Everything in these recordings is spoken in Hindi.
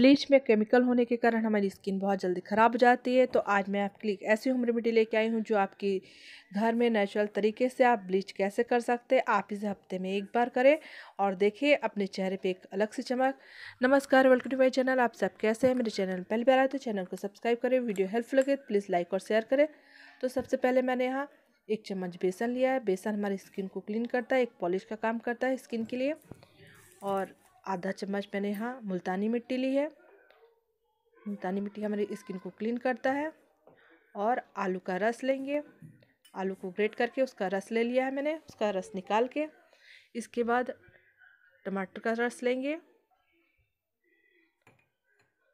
ब्लीच में केमिकल होने के कारण हमारी स्किन बहुत जल्दी ख़राब हो जाती है तो आज मैं आपके लिए ऐसी होम रेमेडी लेके आई हूँ जो आपकी घर में नेचुरल तरीके से आप ब्लीच कैसे कर सकते हैं आप इसे हफ्ते में एक बार करें और देखिए अपने चेहरे पे एक अलग सी चमक नमस्कार वेलकम टू माई चैनल आप सब कैसे हैं मेरे चैनल पहले बार आए तो चैनल को सब्सक्राइब करें वीडियो हेल्पफुल लगे तो प्लीज़ लाइक और शेयर करें तो सबसे पहले मैंने यहाँ एक चम्मच बेसन लिया है बेसन हमारी स्किन को क्लीन करता है एक पॉलिश का काम करता है स्किन के लिए और आधा चम्मच मैंने यहाँ मुल्तानी मिट्टी ली है मुल्तानी मिट्टी हमारी स्किन को क्लीन करता है और आलू का रस लेंगे आलू को ग्रेट करके उसका रस ले लिया है मैंने उसका रस निकाल के इसके बाद टमाटर का रस लेंगे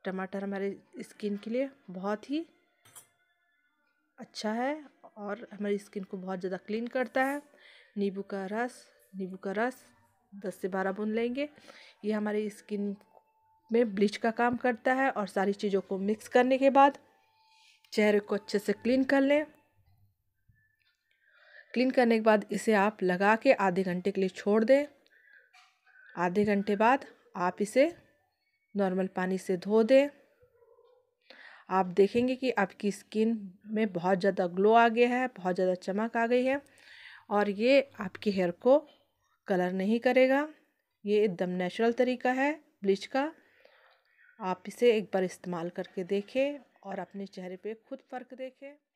टमाटर हमारे स्किन के लिए बहुत ही अच्छा है और हमारी स्किन को बहुत ज़्यादा क्लीन करता है नींबू का रस नींबू का रस दस से बारह बुन लेंगे ये हमारी स्किन में ब्लीच का काम करता है और सारी चीज़ों को मिक्स करने के बाद चेहरे को अच्छे से क्लीन कर लें क्लीन करने के बाद इसे आप लगा के आधे घंटे के लिए छोड़ दें आधे घंटे बाद आप इसे नॉर्मल पानी से धो दें आप देखेंगे कि आपकी स्किन में बहुत ज़्यादा ग्लो आ गया है बहुत ज़्यादा चमक आ गई है और ये आपके हेयर को कलर नहीं करेगा ये एकदम नेचुरल तरीका है ब्लीच का आप इसे एक बार इस्तेमाल करके देखें और अपने चेहरे पे खुद फ़र्क देखें